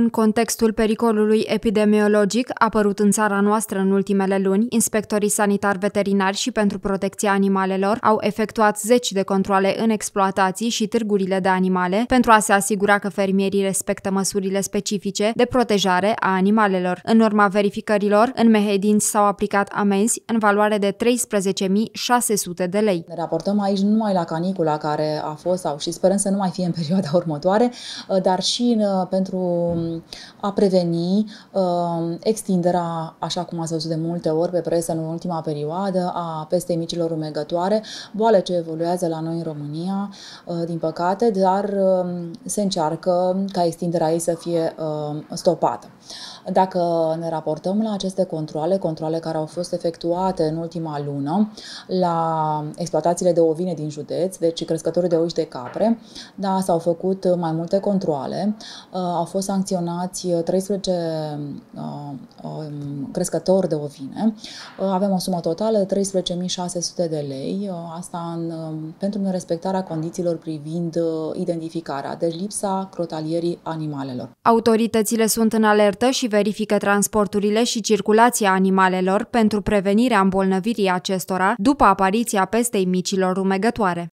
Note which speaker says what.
Speaker 1: În contextul pericolului epidemiologic apărut în țara noastră în ultimele luni, inspectorii sanitari veterinari și pentru protecția animalelor au efectuat zeci de controle în exploatații și târgurile de animale pentru a se asigura că fermierii respectă măsurile specifice de protejare a animalelor. În urma verificărilor, în Mehedinți
Speaker 2: s-au aplicat amenzi în valoare de 13.600 de lei. Ne raportăm aici numai la canicula care a fost sau și sperăm să nu mai fie în perioada următoare, dar și în, uh, pentru um, a preveni uh, extinderea, așa cum ați văzut de multe ori pe presă în ultima perioadă, a pestei micilor umegătoare, boale ce evoluează la noi în România, uh, din păcate, dar uh, se încearcă ca extinderea ei să fie stopată. Dacă ne raportăm la aceste controle, controle care au fost efectuate în ultima lună la exploatațiile de ovine din județ, deci crescători de oi de capre, da, s-au făcut mai multe controle, au fost sancționate sancționați 13 uh, uh, um, crescători de ovine. Uh, avem o sumă totală de 13.600 de lei, asta în, um, pentru nerespectarea condițiilor privind identificarea, deci lipsa crotalierii animalelor.
Speaker 1: Autoritățile sunt în alertă și verifică transporturile și circulația animalelor pentru prevenirea îmbolnăvirii acestora după apariția pestei micilor rumegătoare.